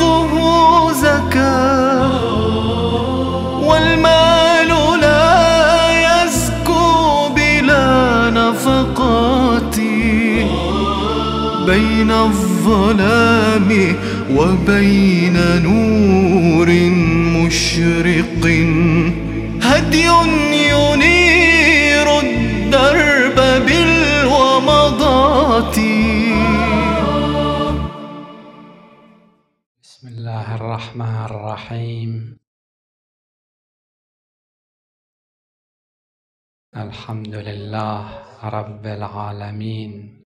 رزقه زكاة والمال لا يزكو بلا نفقات بين الظلام وبين نور مشرق هدي ينير الرحمن الرحيم الحمد لله رب العالمين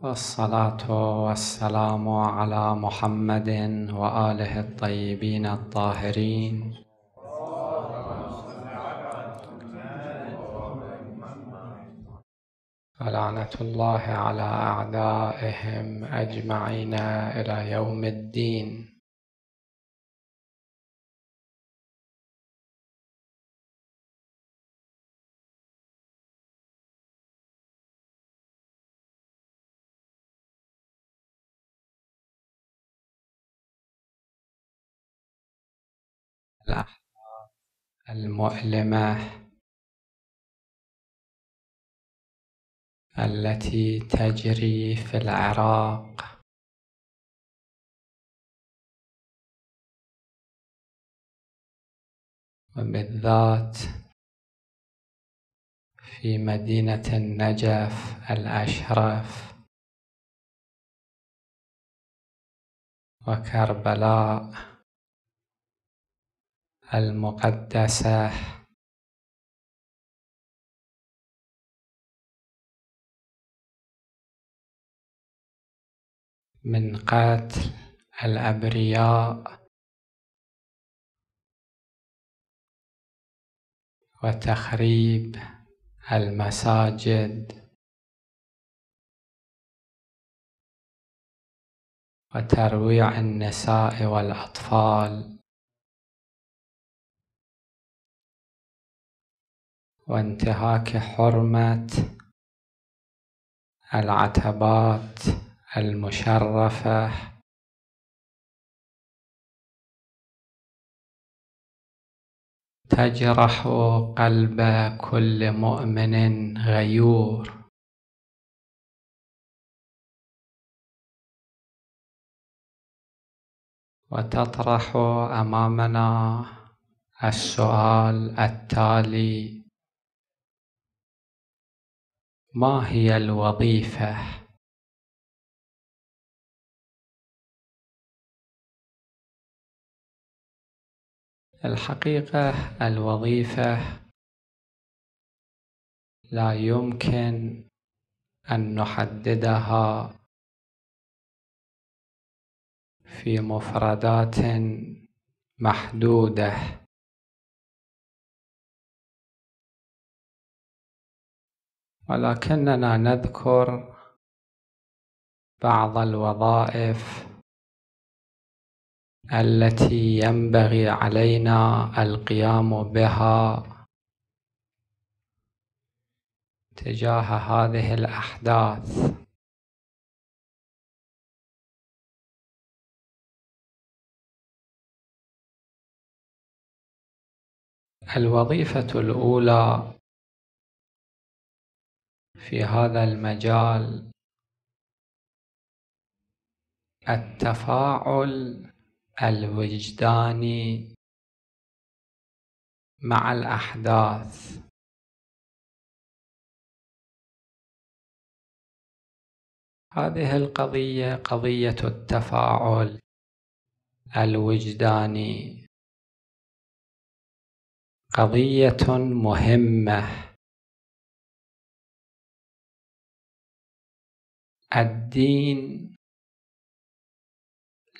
والصلاة والسلام على محمد وآله الطيبين الطاهرين ولعنة الله على أعدائهم أجمعين إلى يوم الدين الأحداث المؤلمة التي تجري في العراق وبالذات في مدينة النجف الأشرف وكربلاء المقدسة من قتل الأبرياء وتخريب المساجد وترويع النساء والأطفال وانتهاك حرمة العتبات المشرفة تجرح قلب كل مؤمن غيور وتطرح امامنا السؤال التالي ما هي الوظيفه الحقيقة الوظيفة لا يمكن أن نحددها في مفردات محدودة ولكننا نذكر بعض الوظائف التي ينبغي علينا القيام بها تجاه هذه الأحداث الوظيفة الأولى في هذا المجال التفاعل الوجداني مع الأحداث هذه القضية قضية التفاعل الوجداني قضية مهمة الدين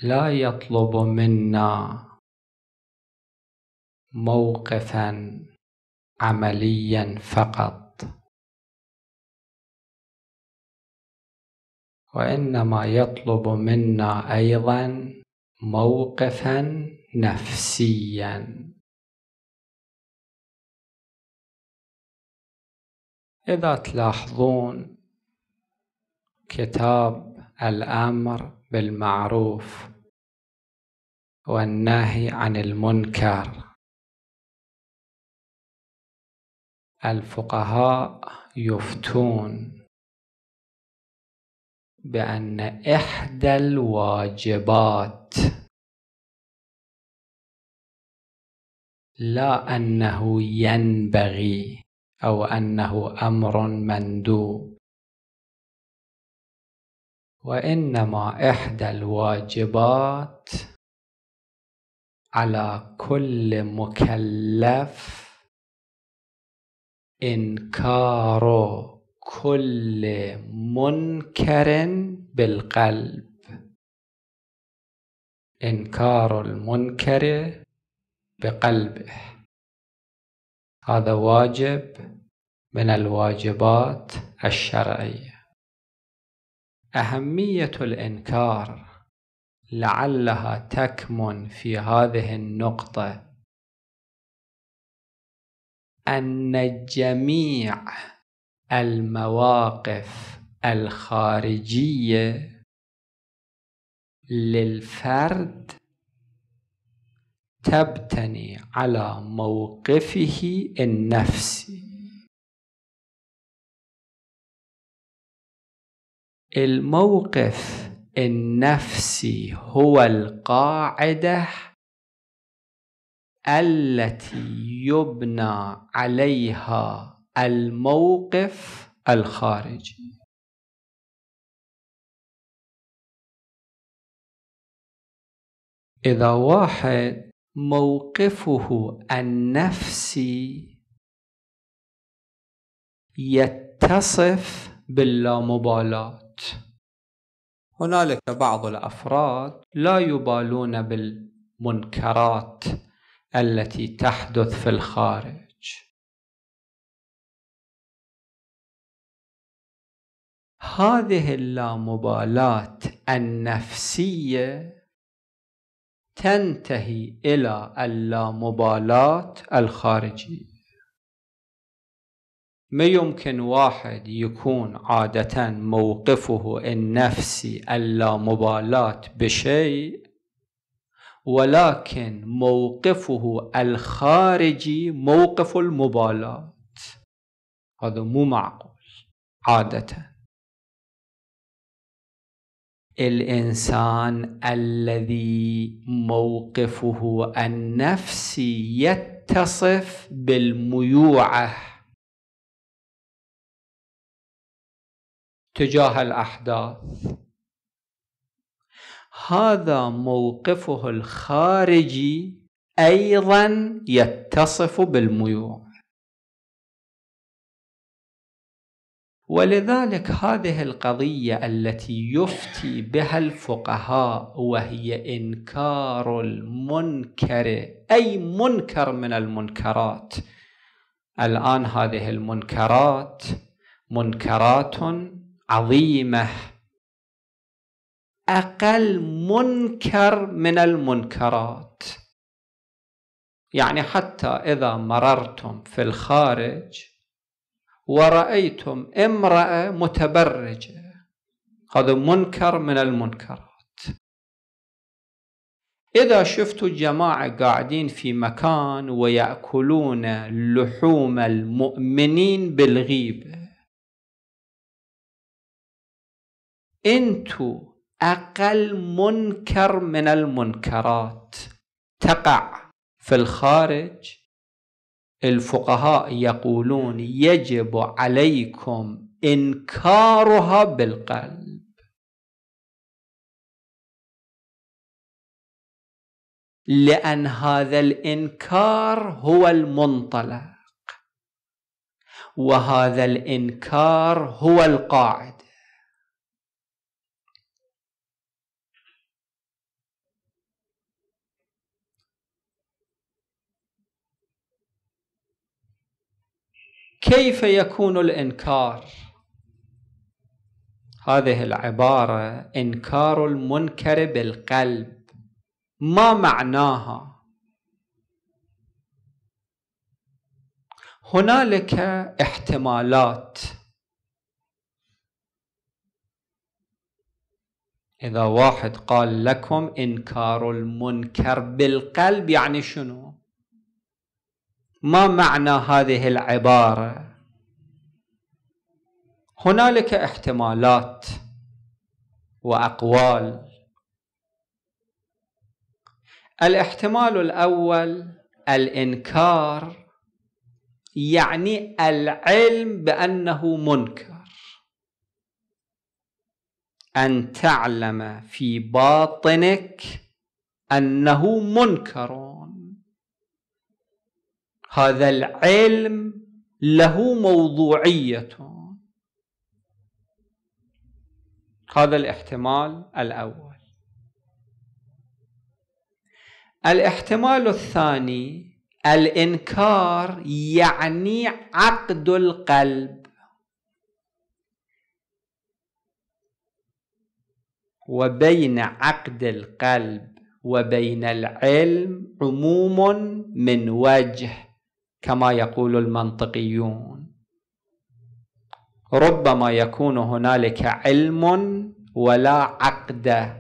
لا يطلب منا موقفا عمليا فقط وانما يطلب منا ايضا موقفا نفسيا اذا تلاحظون كتاب الامر بالمعروف والنهي عن المنكر الفقهاء يفتون بأن إحدى الواجبات لا أنه ينبغي أو أنه أمر مندوب وانما احدى الواجبات على كل مكلف انكار كل منكر بالقلب انكار المنكر بقلبه هذا واجب من الواجبات الشرعيه أهمية الإنكار لعلها تكمن في هذه النقطة أن جميع المواقف الخارجية للفرد تبتني على موقفه النفسي الموقف النفسي هو القاعده التي يبنى عليها الموقف الخارجي اذا واحد موقفه النفسي يتصف باللامبالاه هنالك بعض الافراد لا يبالون بالمنكرات التي تحدث في الخارج هذه اللامبالاه النفسيه تنتهي الى اللامبالاه الخارجيه ما يمكن واحد يكون عادة موقفه النفسي اللامبالاة بشيء ولكن موقفه الخارجي موقف المبالاة هذا مو معقول عادة الإنسان الذي موقفه النفسي يتصف بالميوعه تجاه الاحداث هذا موقفه الخارجي ايضا يتصف بالميوع ولذلك هذه القضيه التي يفتي بها الفقهاء وهي انكار المنكر اي منكر من المنكرات الان هذه المنكرات منكرات عظيمة أقل منكر من المنكرات يعني حتى إذا مررتم في الخارج ورأيتم امرأة متبرجة هذا منكر من المنكرات إذا شفتوا جماعة قاعدين في مكان ويأكلون لحوم المؤمنين بالغيبة انتو اقل منكر من المنكرات تقع في الخارج الفقهاء يقولون يجب عليكم انكارها بالقلب لان هذا الانكار هو المنطلق وهذا الانكار هو القاعده كيف يكون الانكار هذه العباره انكار المنكر بالقلب ما معناها هنالك احتمالات اذا واحد قال لكم انكار المنكر بالقلب يعني شنو ما معنى هذه العباره هنالك احتمالات واقوال الاحتمال الاول الانكار يعني العلم بانه منكر ان تعلم في باطنك انه منكر هذا العلم له موضوعية هذا الاحتمال الأول الاحتمال الثاني الإنكار يعني عقد القلب وبين عقد القلب وبين العلم عموم من وجه كما يقول المنطقيون ربما يكون هنالك علم ولا عقد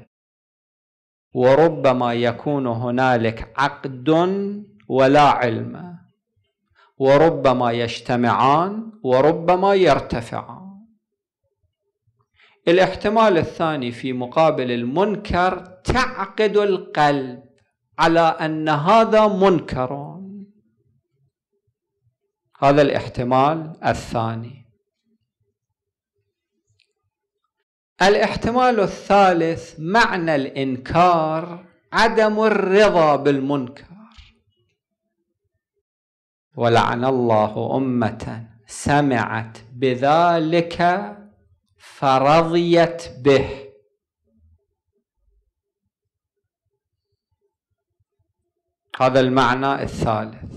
وربما يكون هنالك عقد ولا علم وربما يجتمعان وربما يرتفعان الاحتمال الثاني في مقابل المنكر تعقد القلب على ان هذا منكر هذا الاحتمال الثاني الاحتمال الثالث معنى الانكار عدم الرضا بالمنكر ولعن الله امه سمعت بذلك فرضيت به هذا المعنى الثالث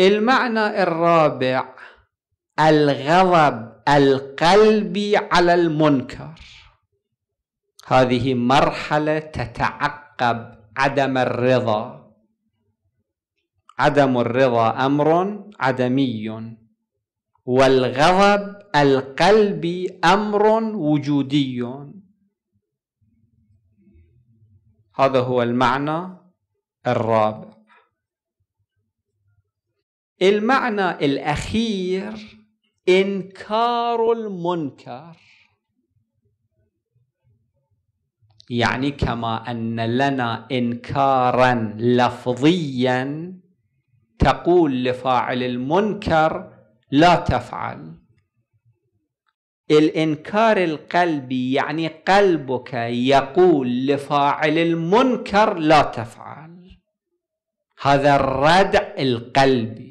المعنى الرابع الغضب القلبي على المنكر هذه مرحله تتعقب عدم الرضا عدم الرضا امر عدمي والغضب القلبي امر وجودي هذا هو المعنى الرابع المعنى الأخير إنكار المنكر يعني كما أن لنا إنكارا لفظيا تقول لفاعل المنكر لا تفعل الإنكار القلبي يعني قلبك يقول لفاعل المنكر لا تفعل هذا الردع القلبي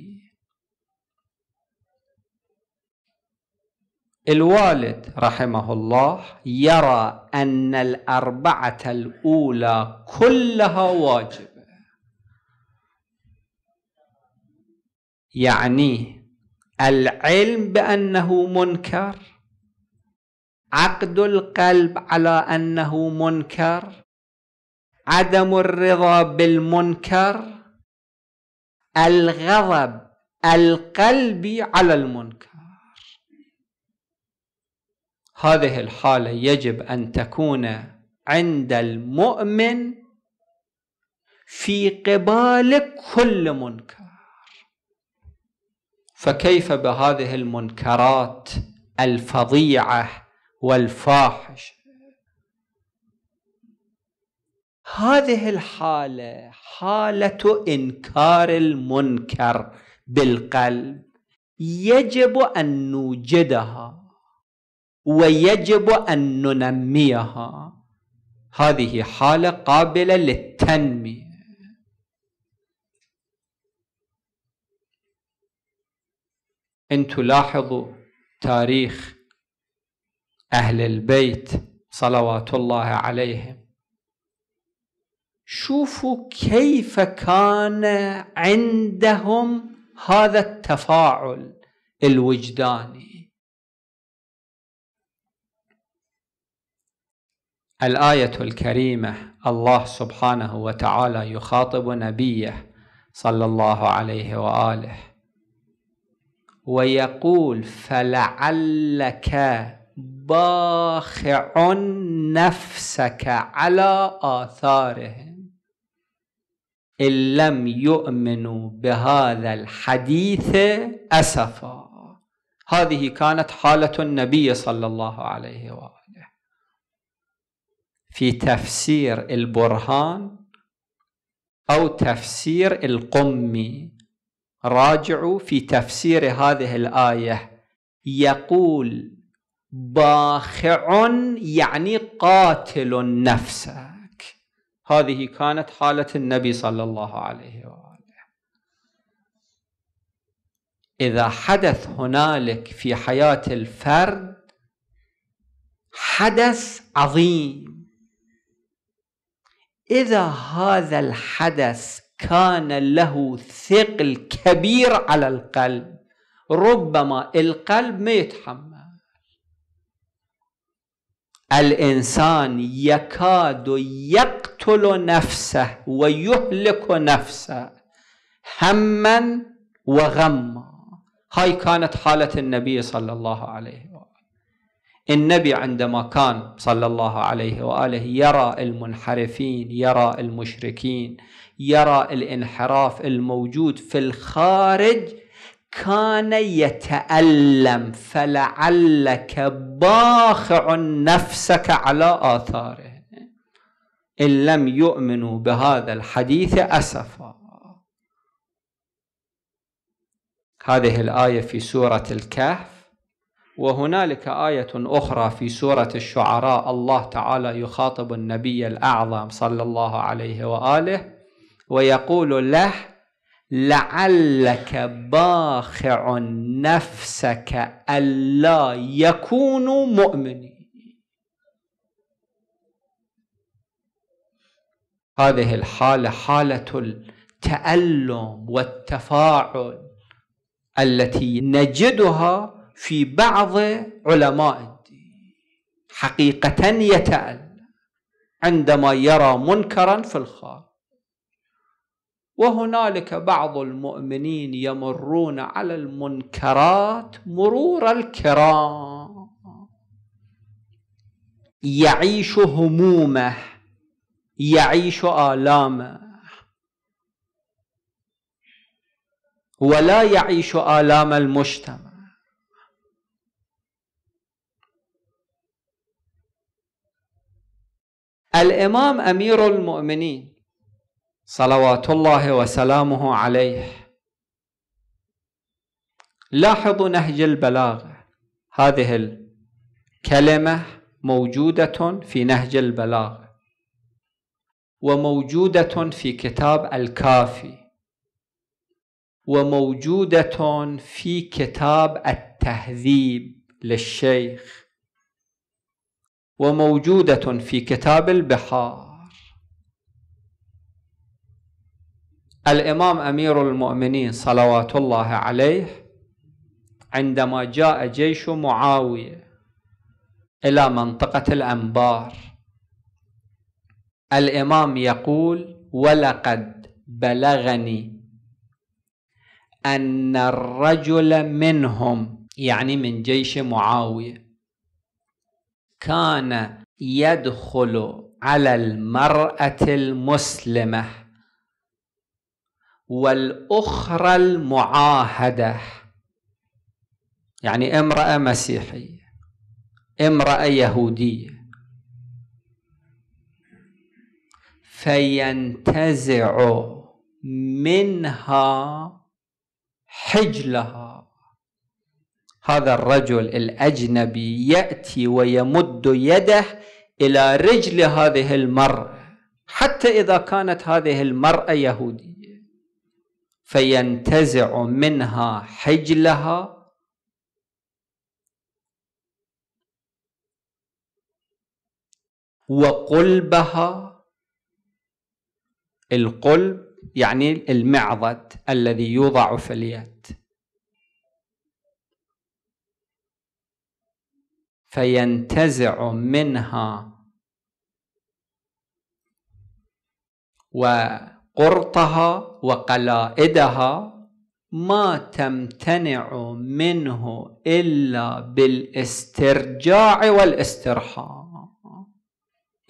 الوالد رحمه الله يرى أن الأربعة الأولى كلها واجبة يعني العلم بأنه منكر عقد القلب على أنه منكر عدم الرضا بالمنكر الغضب القلبي على المنكر هذه الحاله يجب ان تكون عند المؤمن في قبال كل منكر فكيف بهذه المنكرات الفظيعه والفاحشه هذه الحاله حاله انكار المنكر بالقلب يجب ان نوجدها ويجب أن ننميها هذه حالة قابلة للتنمية إن تلاحظوا تاريخ أهل البيت صلوات الله عليهم شوفوا كيف كان عندهم هذا التفاعل الوجداني الآية الكريمة الله سبحانه وتعالى يخاطب نبيه صلى الله عليه وآله ويقول فلعلك باخع نفسك على آثارهم إن لم يؤمنوا بهذا الحديث أسفا هذه كانت حالة النبي صلى الله عليه وآله في تفسير البرهان أو تفسير القمي راجعوا في تفسير هذه الآية يقول باخع يعني قاتل نفسك هذه كانت حالة النبي صلى الله عليه وآله إذا حدث هنالك في حياة الفرد حدث عظيم اذا هذا الحدث كان له ثقل كبير على القلب ربما القلب ما يتحمل الانسان يكاد يقتل نفسه ويهلك نفسه هما وغما هاي كانت حاله النبي صلى الله عليه وسلم النبي عندما كان صلى الله عليه واله يرى المنحرفين يرى المشركين يرى الانحراف الموجود في الخارج كان يتالم فلعلك باخع نفسك على اثاره ان لم يؤمنوا بهذا الحديث اسفا هذه الايه في سوره الكهف وهنالك آية أخرى في سورة الشعراء الله تعالى يخاطب النبي الأعظم صلى الله عليه وآله ويقول له لعلك باخع نفسك ألا يكون مؤمنين هذه الحالة حالة التألم والتفاعل التي نجدها في بعض علماء الدين حقيقة يتألم عندما يرى منكرا في الخارج وهنالك بعض المؤمنين يمرون على المنكرات مرور الكرام يعيش همومه يعيش آلامه ولا يعيش آلام المجتمع الامام امير المؤمنين صلوات الله وسلامه عليه لاحظوا نهج البلاغه هذه الكلمه موجوده في نهج البلاغه وموجوده في كتاب الكافي وموجوده في كتاب التهذيب للشيخ وموجودة في كتاب البحار الإمام أمير المؤمنين صلوات الله عليه عندما جاء جيش معاوية إلى منطقة الأنبار الإمام يقول ولقد بلغني أن الرجل منهم يعني من جيش معاوية كان يدخل على المرأة المسلمة والأخرى المعاهدة يعني امرأة مسيحية امرأة يهودية فينتزع منها حجلها هذا الرجل الأجنبي يأتي ويمد يده إلى رجل هذه المرأة حتى إذا كانت هذه المرأة يهودية فينتزع منها حجلها وقلبها القلب يعني المعضد الذي يوضع في اليد فينتزع منها وقرطها وقلائدها ما تمتنع منه الا بالاسترجاع والاسترحام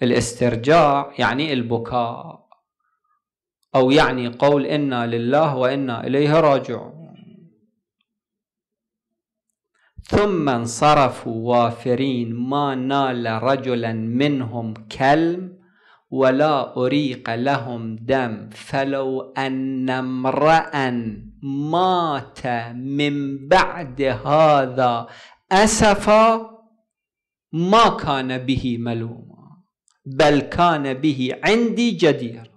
الاسترجاع يعني البكاء او يعني قول انا لله وانا اليه راجعون ثم انصرفوا وافرين ما نال رجلا منهم كلم ولا أريق لهم دم فلو أن امرأ مات من بعد هذا أسفا ما كان به ملوما بل كان به عندي جدير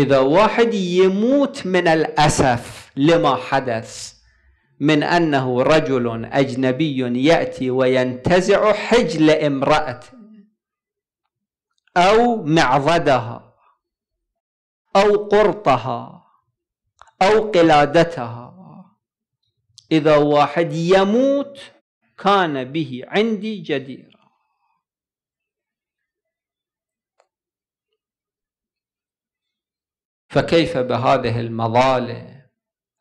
إذا واحد يموت من الأسف لما حدث من أنه رجل أجنبي يأتي وينتزع حجل امرأة أو معضدها أو قرطها أو قلادتها إذا واحد يموت كان به عندي جدير فكيف بهذه المظالم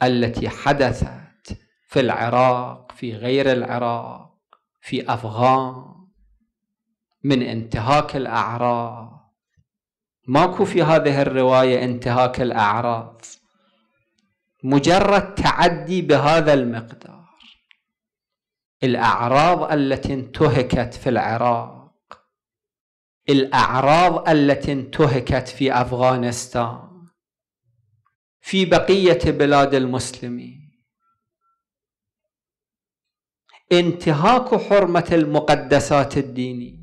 التي حدثت في العراق في غير العراق في افغان من انتهاك الاعراض ماكو في هذه الروايه انتهاك الاعراض مجرد تعدي بهذا المقدار الاعراض التي انتهكت في العراق الاعراض التي انتهكت في افغانستان في بقيه بلاد المسلمين انتهاك حرمه المقدسات الدينيه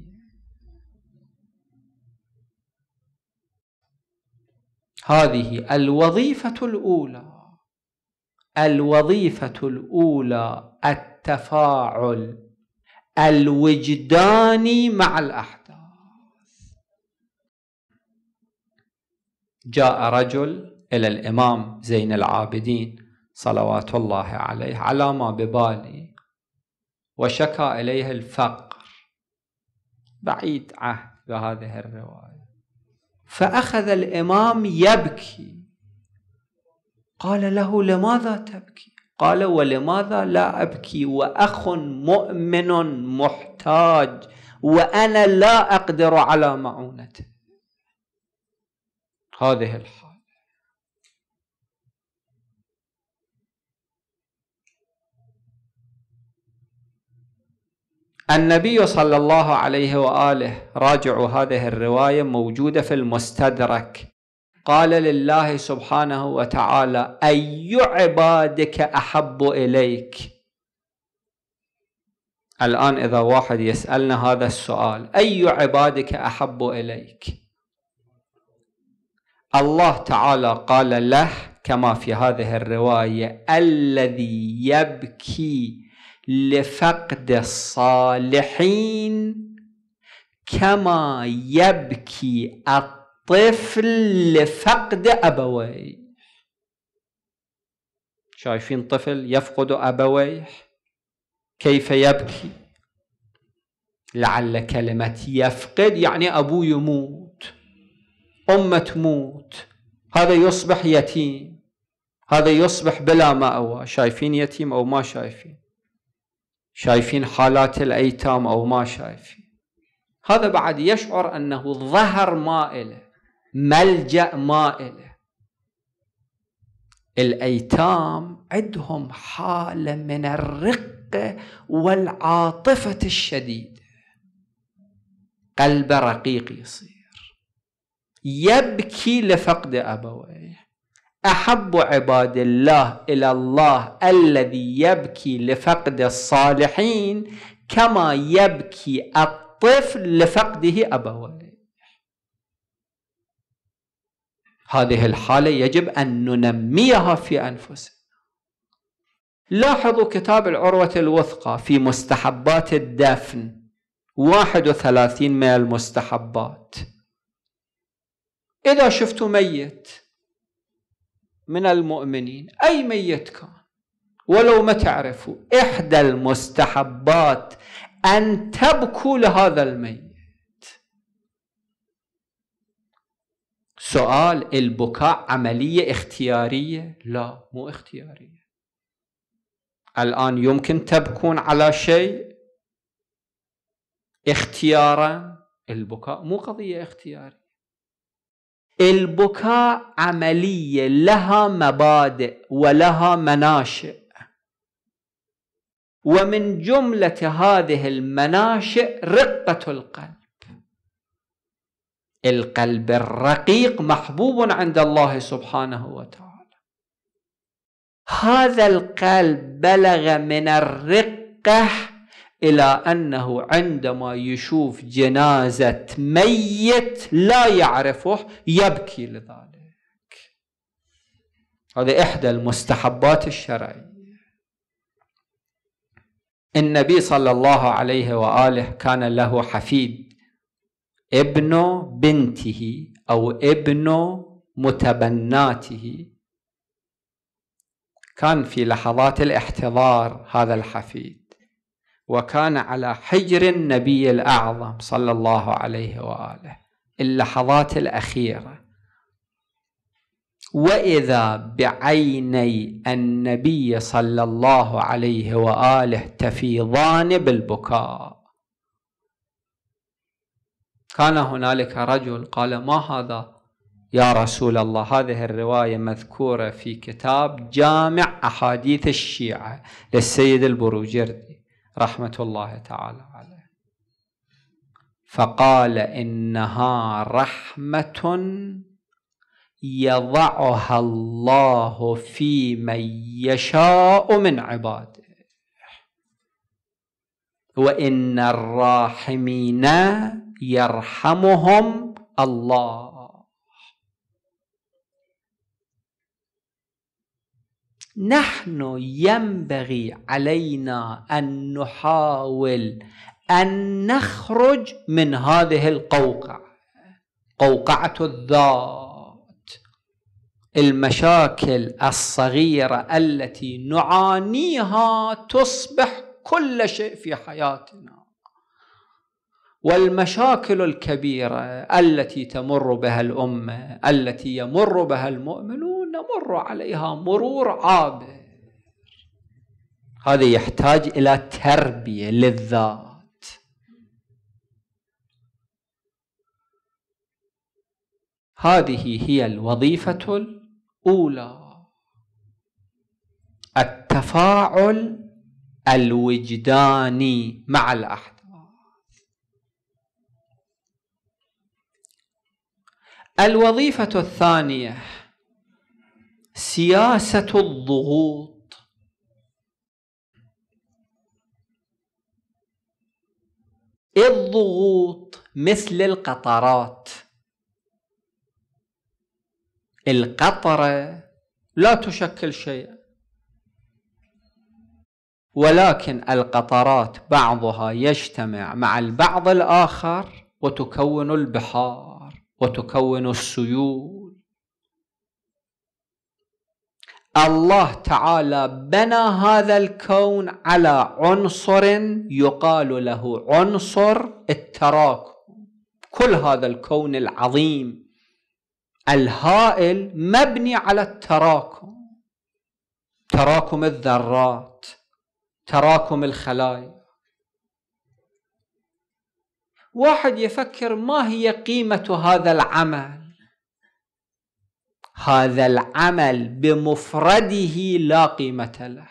هذه الوظيفه الاولى الوظيفه الاولى التفاعل الوجداني مع الاحداث جاء رجل إلى الإمام زين العابدين صلوات الله عليه على ما ببالي وشكى إليه الفقر بعيد عهد بهذه الرواية فأخذ الإمام يبكي قال له لماذا تبكي قال ولماذا لا أبكي وأخ مؤمن محتاج وأنا لا أقدر على معونته هذه الحالة النبي صلى الله عليه واله راجعوا هذه الروايه موجوده في المستدرك قال لله سبحانه وتعالى اي عبادك احب اليك الان اذا واحد يسالنا هذا السؤال اي عبادك احب اليك الله تعالى قال له كما في هذه الروايه الذي يبكي لفقد الصالحين كما يبكي الطفل لفقد أبويه شايفين طفل يفقد أبويه كيف يبكي لعل كلمة يفقد يعني أبوه يموت أمه تموت هذا يصبح يتيم هذا يصبح بلا مأوى شايفين يتيم أو ما شايفين شايفين حالات الايتام او ما شايفين هذا بعد يشعر انه ظهر ما اله ملجا ما اله الايتام عندهم حاله من الرقه والعاطفه الشديده قلبه رقيق يصير يبكي لفقد ابويه احب عباد الله الى الله الذي يبكي لفقد الصالحين كما يبكي الطفل لفقده ابويه هذه الحاله يجب ان ننميها في انفسنا لاحظوا كتاب العروه الوثقى في مستحبات الدفن 31 من المستحبات اذا شفتوا ميت من المؤمنين أي ميت كان ولو ما تعرفوا إحدى المستحبات أن تبكوا لهذا الميت سؤال البكاء عملية اختيارية؟ لا مو اختيارية الآن يمكن تبكون على شيء اختيارا البكاء مو قضية اختيارية البكاء عملية لها مبادئ ولها مناشئ ومن جملة هذه المناشئ رقة القلب القلب الرقيق محبوب عند الله سبحانه وتعالى هذا القلب بلغ من الرقه إلى أنه عندما يشوف جنازة ميت لا يعرفه يبكي لذلك هذه إحدى المستحبات الشرعية النبي صلى الله عليه وآله كان له حفيد ابن بنته أو ابن متبناته كان في لحظات الاحتضار هذا الحفيد وكان على حجر النبي الأعظم صلى الله عليه وآله اللحظات الأخيرة وإذا بعيني النبي صلى الله عليه وآله تفيضان بالبكاء كان هنالك رجل قال ما هذا يا رسول الله هذه الرواية مذكورة في كتاب جامع أحاديث الشيعة للسيد البروجردي رحمة الله تعالى عليه فقال إنها رحمة يضعها الله في من يشاء من عباده وإن الراحمين يرحمهم الله نحن ينبغي علينا أن نحاول أن نخرج من هذه القوقعة قوقعة الذات المشاكل الصغيرة التي نعانيها تصبح كل شيء في حياتنا والمشاكل الكبيرة التي تمر بها الأمة التي يمر بها المؤمنون نمر عليها مرور عابر هذا يحتاج إلى تربية للذات هذه هي الوظيفة الأولى التفاعل الوجداني مع الأحداث الوظيفة الثانية سياسة الضغوط إيه الضغوط مثل القطرات القطرة لا تشكل شيئا ولكن القطرات بعضها يجتمع مع البعض الآخر وتكون البحار وتكون السيول الله تعالى بنى هذا الكون على عنصر يقال له عنصر التراكم كل هذا الكون العظيم الهائل مبني على التراكم تراكم الذرات تراكم الخلايا واحد يفكر ما هي قيمه هذا العمل هذا العمل بمفرده لا قيمة له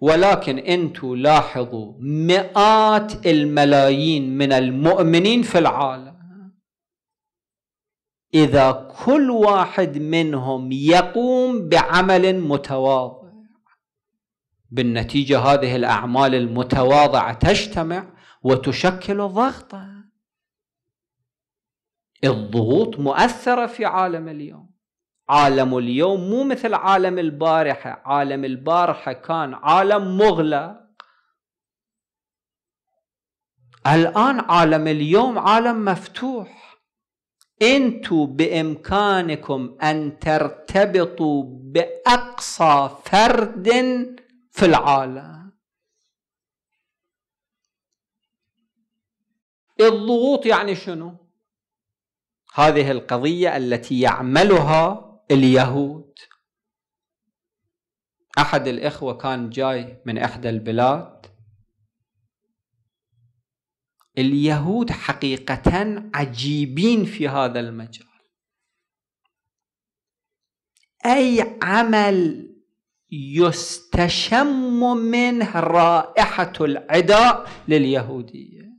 ولكن انتم لاحظوا مئات الملايين من المؤمنين في العالم إذا كل واحد منهم يقوم بعمل متواضع بالنتيجة هذه الأعمال المتواضعة تجتمع وتشكل ضغطاً الضغوط مؤثرة في عالم اليوم عالم اليوم مو مثل عالم البارحة عالم البارحة كان عالم مغلق الآن عالم اليوم عالم مفتوح انتوا بامكانكم ان ترتبطوا باقصى فرد في العالم الضغوط يعني شنو هذه القضية التي يعملها اليهود أحد الإخوة كان جاي من إحدى البلاد اليهود حقيقة عجيبين في هذا المجال أي عمل يستشم منه رائحة العداء لليهودية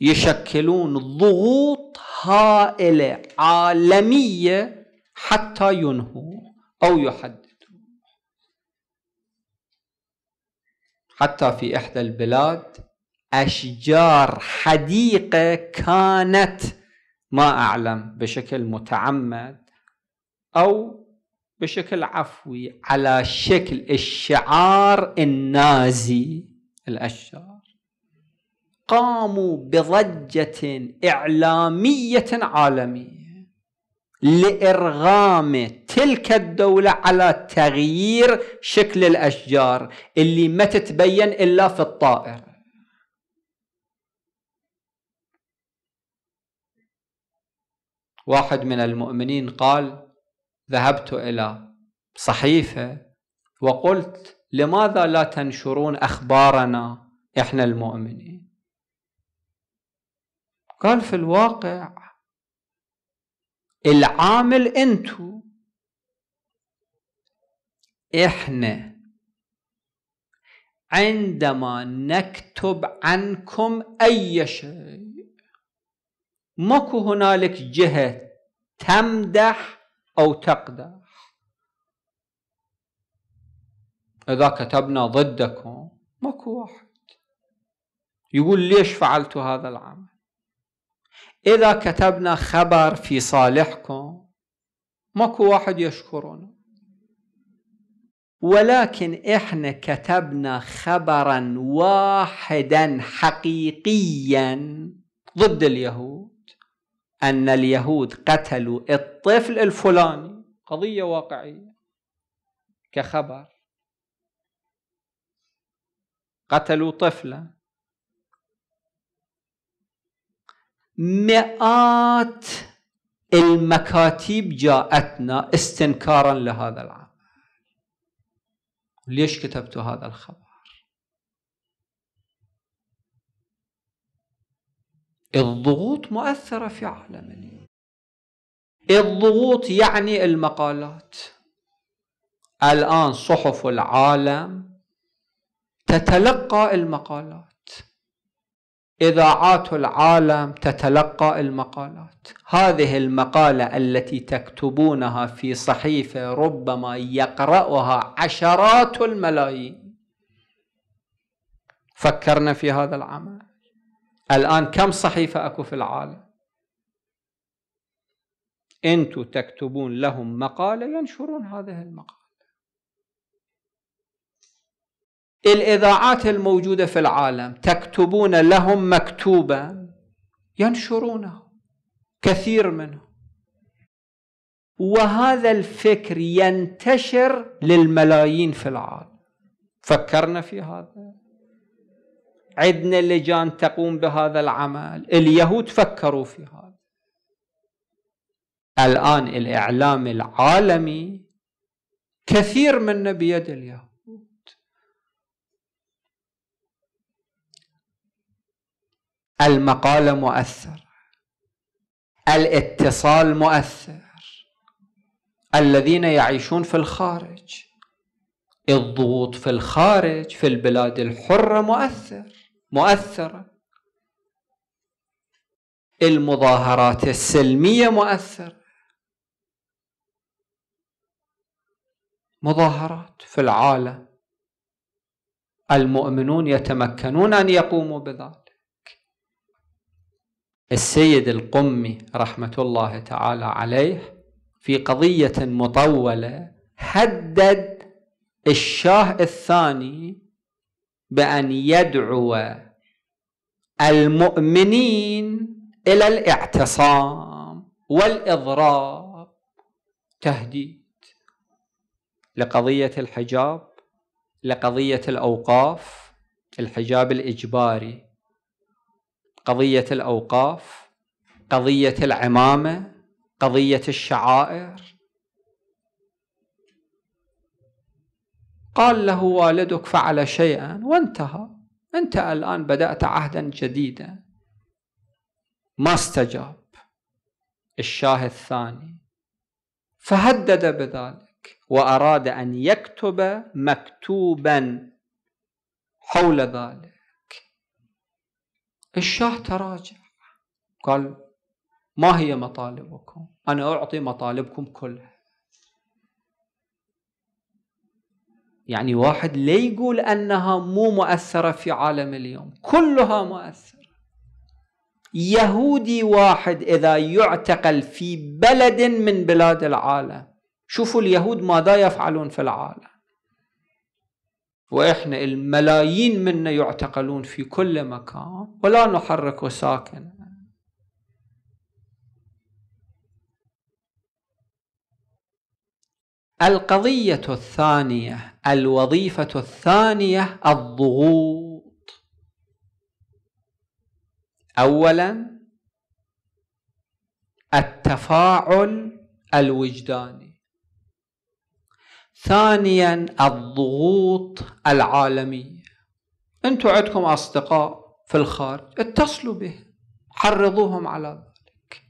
يشكلون ضغوط هائلة عالمية حتى ينهوا أو يحددوا حتى في إحدى البلاد أشجار حديقة كانت ما أعلم بشكل متعمد أو بشكل عفوي على شكل الشعار النازي الأشجار قاموا بضجة إعلامية عالمية لإرغام تلك الدولة على تغيير شكل الأشجار اللي ما تتبين إلا في الطائر واحد من المؤمنين قال ذهبت إلى صحيفة وقلت لماذا لا تنشرون أخبارنا إحنا المؤمنين قال في الواقع العامل انتو احنا عندما نكتب عنكم اي شيء ماكو هنالك جهه تمدح او تقدح اذا كتبنا ضدكم ماكو واحد يقول ليش فعلتوا هذا العمل إذا كتبنا خبر في صالحكم ماكو واحد يشكرنا ولكن إحنا كتبنا خبرا واحدا حقيقيا ضد اليهود أن اليهود قتلوا الطفل الفلاني قضية واقعية كخبر قتلوا طفلا مئات المكاتيب جاءتنا استنكارا لهذا العمل ليش كتبت هذا الخبر الضغوط مؤثرة في عالمنا اليوم الضغوط يعني المقالات الآن صحف العالم تتلقى المقالات اذاعات العالم تتلقى المقالات هذه المقاله التي تكتبونها في صحيفه ربما يقراها عشرات الملايين فكرنا في هذا العمل الان كم صحيفه اكو في العالم انتم تكتبون لهم مقاله ينشرون هذه المقاله الإذاعات الموجودة في العالم تكتبون لهم مكتوبا ينشرونه كثير منه وهذا الفكر ينتشر للملايين في العالم فكرنا في هذا عندنا لجان تقوم بهذا العمل اليهود فكروا في هذا الآن الإعلام العالمي كثير منه بيد اليهود المقال مؤثر الاتصال مؤثر الذين يعيشون في الخارج الضغوط في الخارج في البلاد الحرة مؤثر مؤثرة المظاهرات السلمية مؤثرة مظاهرات في العالم المؤمنون يتمكنون أن يقوموا بذلك السيد القمي رحمة الله تعالى عليه في قضية مطولة هدد الشاه الثاني بأن يدعو المؤمنين إلى الاعتصام والإضراب تهديد لقضية الحجاب لقضية الأوقاف الحجاب الإجباري قضية الأوقاف قضية العمامة قضية الشعائر قال له والدك فعل شيئا وانتهى أنت الآن بدأت عهدا جديدا ما استجاب الشاه الثاني فهدد بذلك وأراد أن يكتب مكتوبا حول ذلك الشاه تراجع قال ما هي مطالبكم أنا أعطي مطالبكم كلها يعني واحد لا يقول أنها مو مؤثرة في عالم اليوم كلها مؤثرة يهودي واحد إذا يعتقل في بلد من بلاد العالم شوفوا اليهود ماذا يفعلون في العالم وإحنا الملايين منا يعتقلون في كل مكان ولا نحرك ساكن القضية الثانية الوظيفة الثانية الضغوط أولا التفاعل الوجداني ثانيا الضغوط العالمية أنتم عندكم أصدقاء في الخارج اتصلوا به حرضوهم على ذلك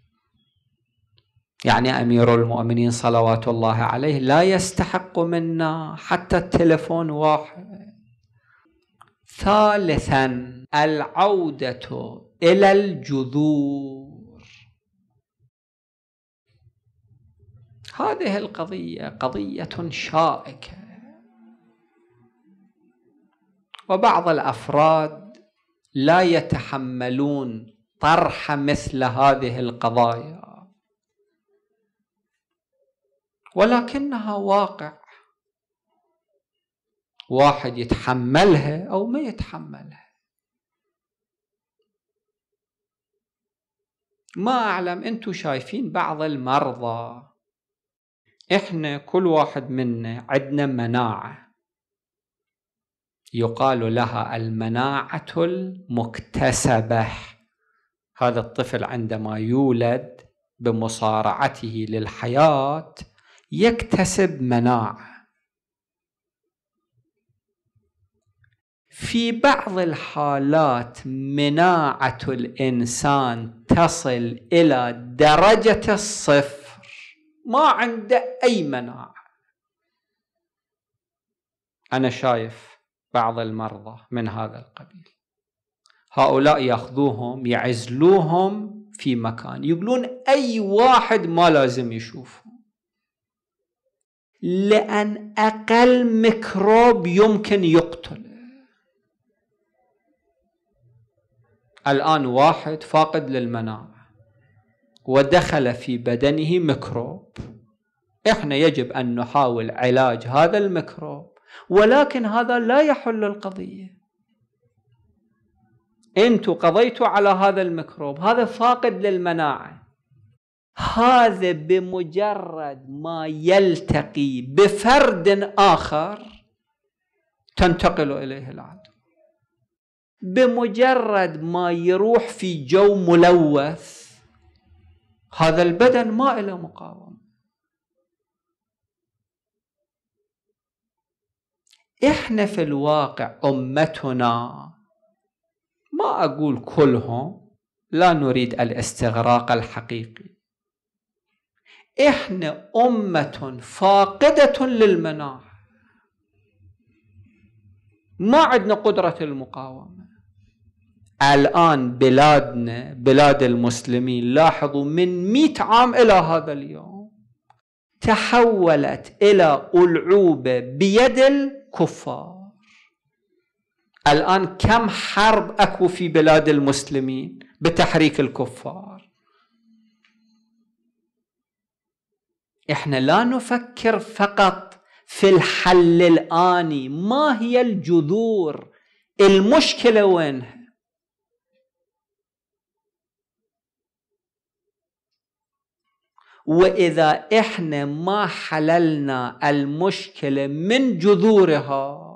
يعني أمير المؤمنين صلوات الله عليه لا يستحق منا حتى التلفون واحد ثالثا العودة إلى الجذور هذه القضية قضية شائكة وبعض الأفراد لا يتحملون طرح مثل هذه القضايا ولكنها واقع واحد يتحملها او ما يتحملها ما اعلم انتم شايفين بعض المرضى احنا كل واحد منا عندنا مناعه يقال لها المناعه المكتسبه هذا الطفل عندما يولد بمصارعته للحياه يكتسب مناعه في بعض الحالات مناعه الانسان تصل الى درجه الصفر ما عنده أي مناعة أنا شايف بعض المرضى من هذا القبيل هؤلاء ياخذوهم يعزلوهم في مكان يقولون أي واحد ما لازم يشوفه لأن أقل ميكروب يمكن يقتله الآن واحد فاقد للمناعة ودخل في بدنه ميكروب احنا يجب ان نحاول علاج هذا الميكروب ولكن هذا لا يحل القضيه انتم قضيتوا على هذا الميكروب هذا فاقد للمناعه هذا بمجرد ما يلتقي بفرد اخر تنتقل اليه العدوى بمجرد ما يروح في جو ملوث هذا البدن ما له مقاومة احنا في الواقع أمتنا ما أقول كلهم لا نريد الاستغراق الحقيقي احنا أمة فاقدة للمناعة ما عندنا قدرة المقاومة الآن بلادنا بلاد المسلمين لاحظوا من مئة عام إلى هذا اليوم تحولت إلى ألعوبة بيد الكفار الآن كم حرب أكو في بلاد المسلمين بتحريك الكفار احنا لا نفكر فقط في الحل الآني ما هي الجذور المشكلة وينها واذا احنا ما حللنا المشكله من جذورها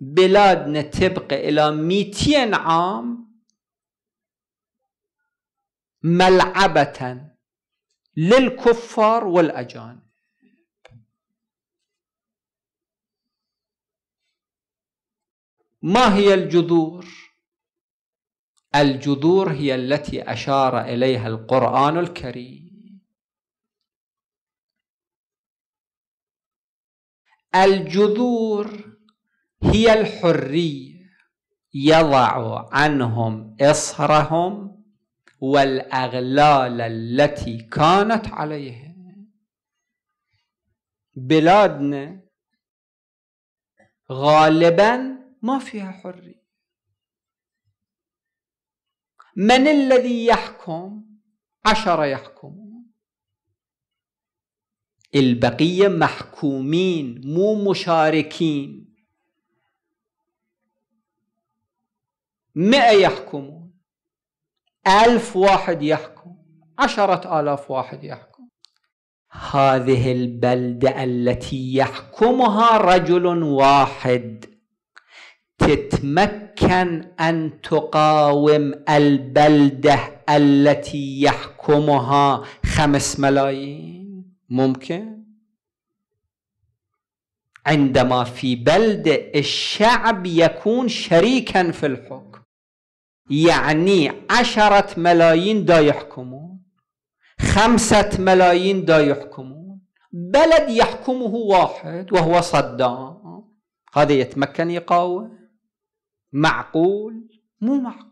بلادنا تبقى الى 200 عام ملعبه للكفار والاجانب ما هي الجذور الجذور هي التي أشار إليها القرآن الكريم الجذور هي الحرية يضع عنهم إصرهم والأغلال التي كانت عليهم بلادنا غالبا ما فيها حرية من الذي يحكم عشرة يحكمون البقية محكومين مو مشاركين مئة يحكمون ألف واحد يحكم عشرة آلاف واحد يحكم هذه البلدة التي يحكمها رجل واحد تتمكن ان تقاوم البلده التي يحكمها خمس ملايين ممكن عندما في بلده الشعب يكون شريكا في الحكم يعني عشره ملايين دا يحكمون خمسه ملايين دا يحكمون بلد يحكمه واحد وهو صدام هذا يتمكن يقاوم معقول مو معقول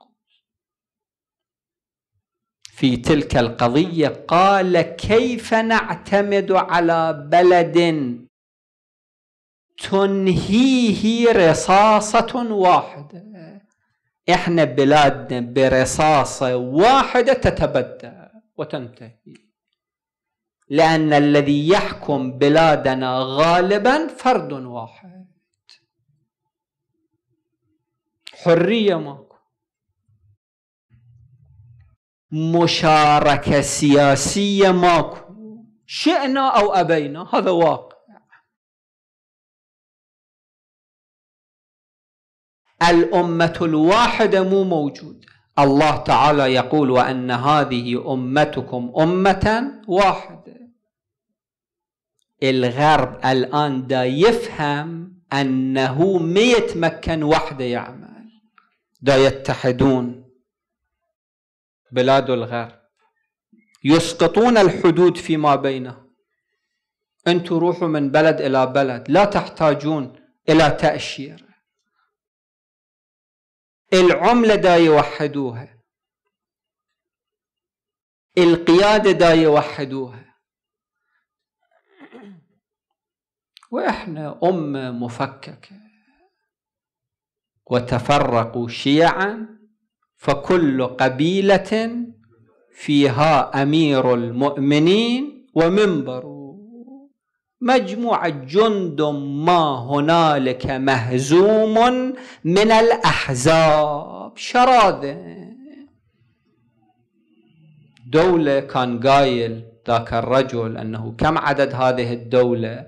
في تلك القضية قال كيف نعتمد على بلد تنهيه رصاصة واحدة احنا بلادنا برصاصة واحدة تتبدى وتنتهي لأن الذي يحكم بلادنا غالبا فرد واحد حريه ماكو مشاركه سياسيه ماكو شئنا او ابينا هذا واقع الامه الواحده مو موجوده الله تعالى يقول وان هذه امتكم امه واحده الغرب الان دا يفهم انه ما يتمكن وحده يعمل دا يتحدون بلاد الغرب يسقطون الحدود فيما بينهم أنتوا روحوا من بلد الى بلد لا تحتاجون الى تاشيره العمله دا يوحدوها القياده دا يوحدوها واحنا امه مفككه وتفرقوا شيعا فكل قبيلة فيها أمير المؤمنين ومنبر مجموعة جند ما هنالك مهزوم من الأحزاب شراذة دولة كان قايل ذاك الرجل أنه كم عدد هذه الدولة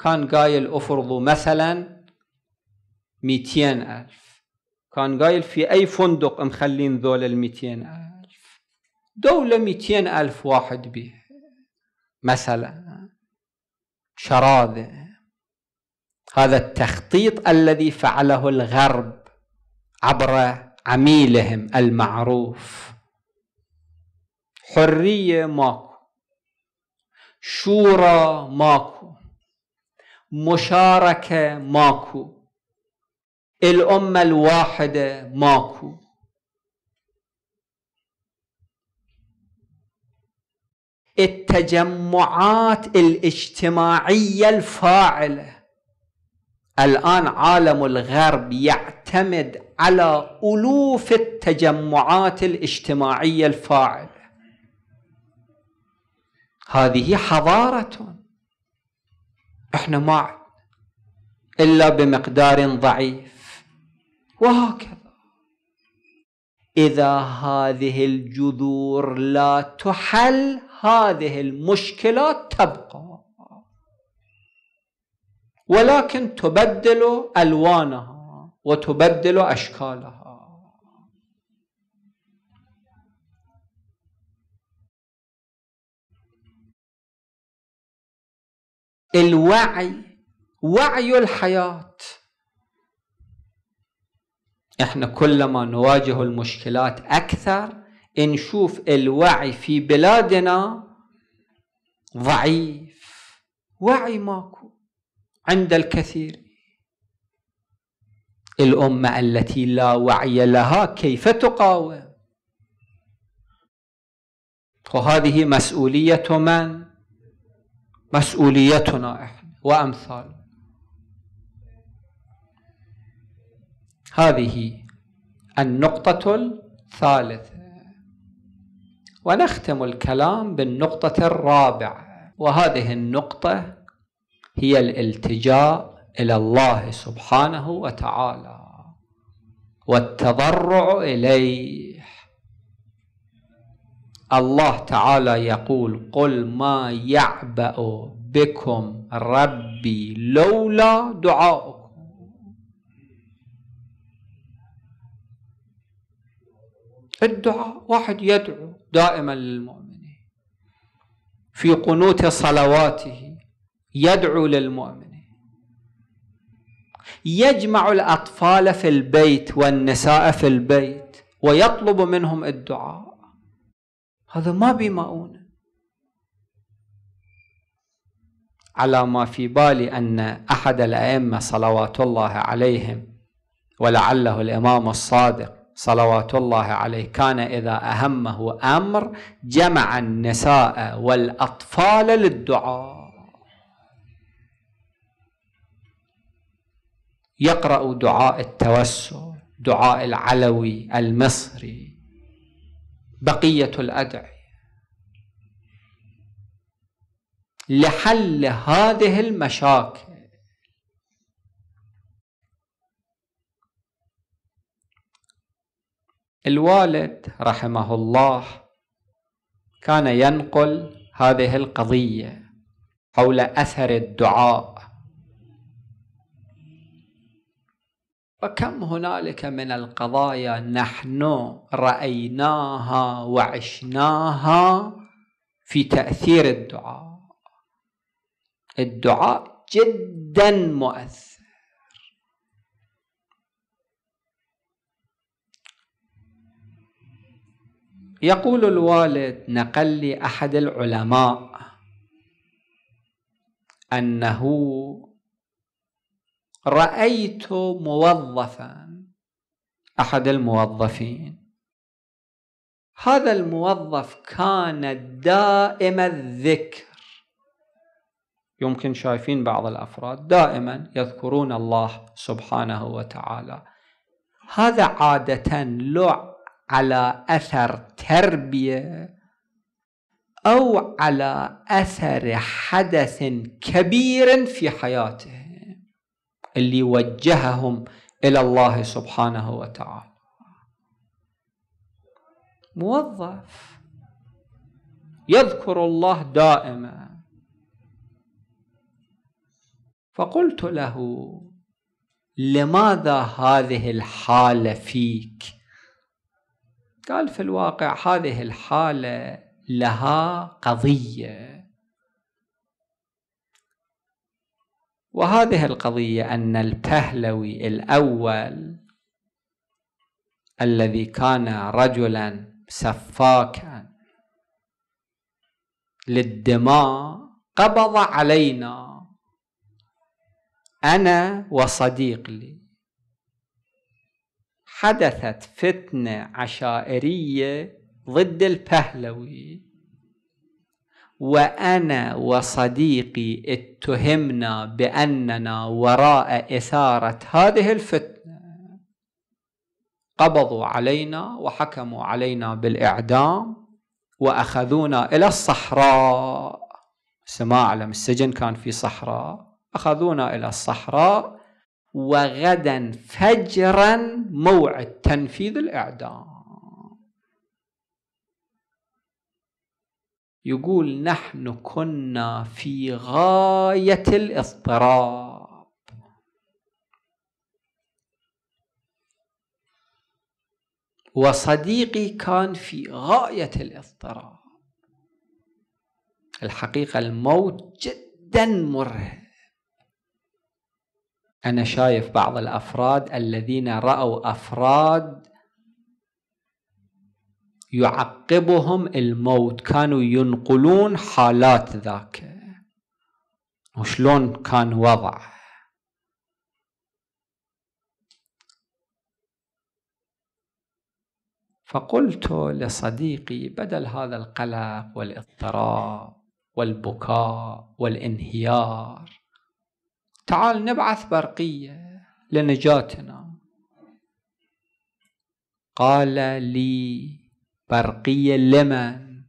كان قايل أفرض مثلا ميتين ألف كان قايل في أي فندق مخلين ذول الميتين ألف دولة ميتين ألف واحد بيها مثلا شراذة هذا التخطيط الذي فعله الغرب عبر عميلهم المعروف حرية ماكو شورى ماكو مشاركة ماكو الأمة الواحدة ماكو التجمعات الاجتماعية الفاعلة الآن عالم الغرب يعتمد على ألوف التجمعات الاجتماعية الفاعلة هذه حضارة احنا ما إلا بمقدار ضعيف وهكذا إذا هذه الجذور لا تحل هذه المشكلات تبقى ولكن تبدل ألوانها وتبدل أشكالها الوعي وعي الحياه احنا كلما نواجه المشكلات اكثر نشوف الوعي في بلادنا ضعيف وعي ماكو عند الكثير الامه التي لا وعي لها كيف تقاوم وهذه مسؤوليه من مسؤوليتنا احنا وامثالنا هذه النقطة الثالثة ونختم الكلام بالنقطة الرابعة وهذه النقطة هي الالتجاء إلى الله سبحانه وتعالى والتضرع إليه الله تعالى يقول قل ما يعبأ بكم ربي لولا دعاؤكم الدعاء واحد يدعو دائما للمؤمنين في قنوت صلواته يدعو للمؤمنين يجمع الأطفال في البيت والنساء في البيت ويطلب منهم الدعاء هذا ما بمؤونة على ما في بالي أن أحد الأئمة صلوات الله عليهم ولعله الإمام الصادق صلوات الله عليه كان إذا أهمه أمر جمع النساء والأطفال للدعاء يقرأ دعاء التوسل دعاء العلوي المصري بقية الأدعية لحل هذه المشاكل الوالد رحمه الله كان ينقل هذه القضية حول أثر الدعاء وكم هنالك من القضايا نحن رأيناها وعشناها في تأثير الدعاء الدعاء جدا مؤثر يقول الوالد نقل لي أحد العلماء أنه رأيت موظفا أحد الموظفين هذا الموظف كان دائم الذكر يمكن شايفين بعض الافراد دائما يذكرون الله سبحانه وتعالى هذا عاده لعب على اثر تربيه او على اثر حدث كبير في حياته اللي وجههم الى الله سبحانه وتعالى موظف يذكر الله دائما فقلت له لماذا هذه الحاله فيك قال في الواقع هذه الحالة لها قضية وهذه القضية أن البهلوي الأول الذي كان رجلا سفاكا للدماء قبض علينا أنا وصديق لي حدثت فتنة عشائرية ضد البهلوي وأنا وصديقي اتهمنا بأننا وراء إثارة هذه الفتنة قبضوا علينا وحكموا علينا بالإعدام وأخذونا إلى الصحراء سماع أعلم السجن كان في صحراء أخذونا إلى الصحراء وغدا فجرا موعد تنفيذ الإعدام يقول نحن كنا في غاية الاضطراب وصديقي كان في غاية الاضطراب الحقيقة الموت جدا مرهق أنا شايف بعض الأفراد الذين رأوا أفراد يعقبهم الموت كانوا ينقلون حالات ذاك وشلون كان وضع فقلت لصديقي بدل هذا القلق والاضطراب والبكاء والانهيار تعال نبعث برقية لنجاتنا قال لي برقية لمن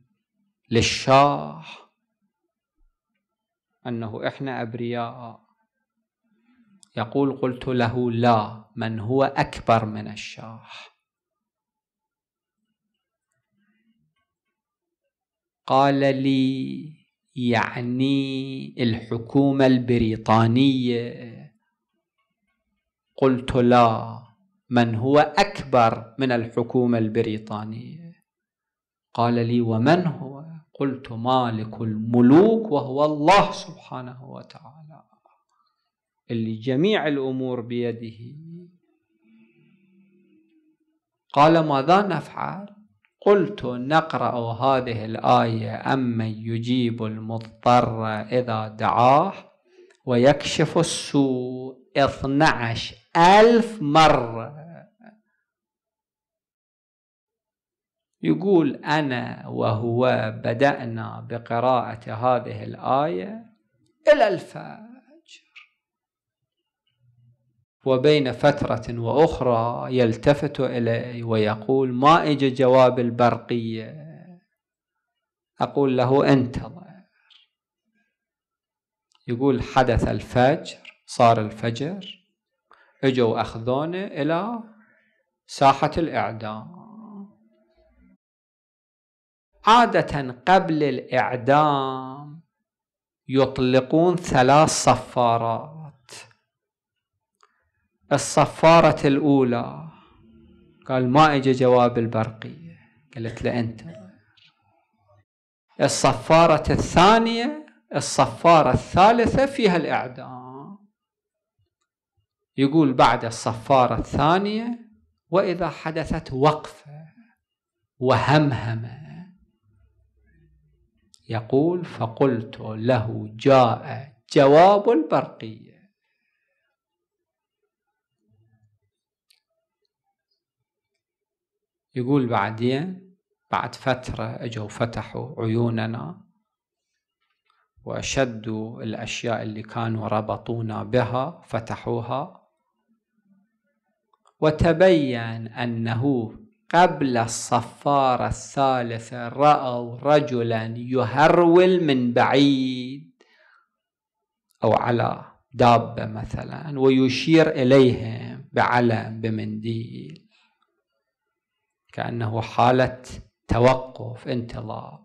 للشاه أنه إحنا أبرياء يقول قلت له لا من هو أكبر من الشاه قال لي يعني الحكومة البريطانية قلت لا من هو أكبر من الحكومة البريطانية قال لي ومن هو قلت مالك الملوك وهو الله سبحانه وتعالى اللي جميع الأمور بيده قال ماذا نفعل قلت نقرأ هذه الآية أمن يجيب المضطر إذا دعاه ويكشف السوء 12000 ألف مرة يقول أنا وهو بدأنا بقراءة هذه الآية إلى الفاتحة وبين فترة وأخرى يلتفت إلي ويقول ما إجا جواب البرقية أقول له انتظر يقول حدث الفجر صار الفجر اجوا أخذوني إلى ساحة الإعدام عادة قبل الإعدام يطلقون ثلاث صفارات الصفارة الأولى قال ما إجا جواب البرقية قالت له أنت الصفارة الثانية الصفارة الثالثة فيها الإعدام يقول بعد الصفارة الثانية وإذا حدثت وقفة وهمهمة يقول فقلت له جاء جواب البرقية يقول بعدين بعد فترة أجوا فتحوا عيوننا وشدوا الأشياء اللي كانوا ربطونا بها فتحوها وتبين أنه قبل الصفارة الثالثة رأوا رجلا يهرول من بعيد أو على دابة مثلا ويشير إليهم بعلم بمنديل كأنه حالة توقف انتظار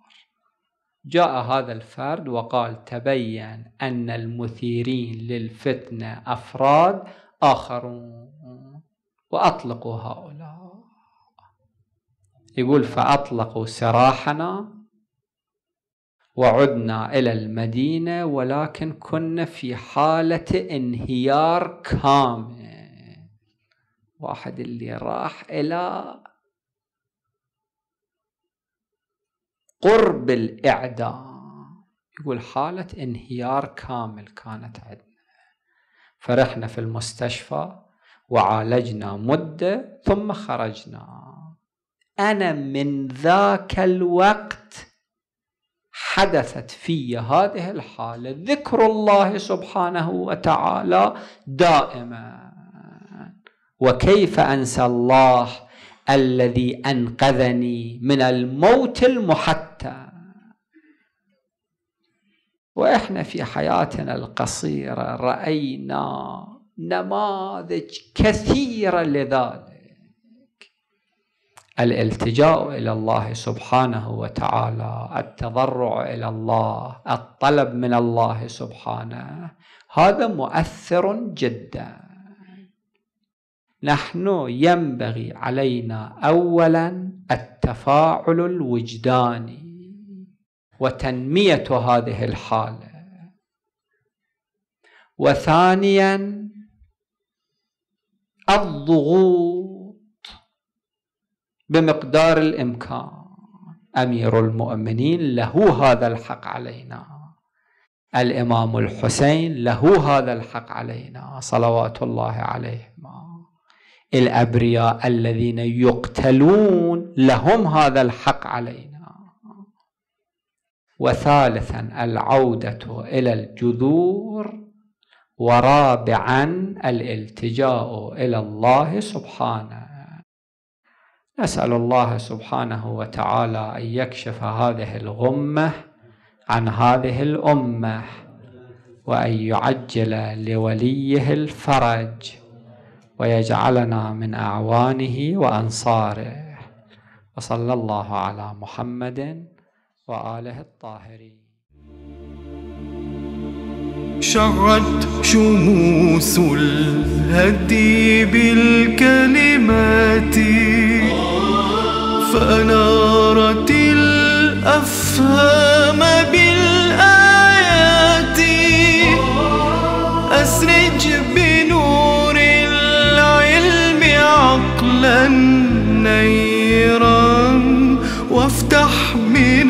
جاء هذا الفرد وقال تبين أن المثيرين للفتنة أفراد آخرون وأطلقوا هؤلاء يقول فأطلقوا سراحنا وعدنا إلى المدينة ولكن كنا في حالة انهيار كامل واحد اللي راح إلى قرب الإعدام يقول حالة انهيار كامل كانت عندنا فرحنا في المستشفى وعالجنا مدة ثم خرجنا أنا من ذاك الوقت حدثت في هذه الحالة ذكر الله سبحانه وتعالى دائما وكيف أنسى الله الذي أنقذني من الموت المحتم واحنا في حياتنا القصيره راينا نماذج كثيره لذلك الالتجاء الى الله سبحانه وتعالى التضرع الى الله الطلب من الله سبحانه هذا مؤثر جدا نحن ينبغي علينا اولا التفاعل الوجداني وتنمية هذه الحالة وثانيا الضغوط بمقدار الإمكان أمير المؤمنين له هذا الحق علينا الإمام الحسين له هذا الحق علينا صلوات الله عليهما الأبرياء الذين يقتلون لهم هذا الحق علينا وثالثا العودة إلى الجذور ورابعا الالتجاء إلى الله سبحانه نسأل الله سبحانه وتعالى أن يكشف هذه الغمة عن هذه الأمة وأن يعجل لوليه الفرج ويجعلنا من أعوانه وأنصاره وصلى الله على محمد وآله الطاهرين شعت شموس الهدي بالكلمات فأنارت الأفهام بالكلمات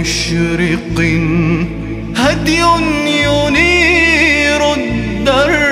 مشرق هدي ينير الدرب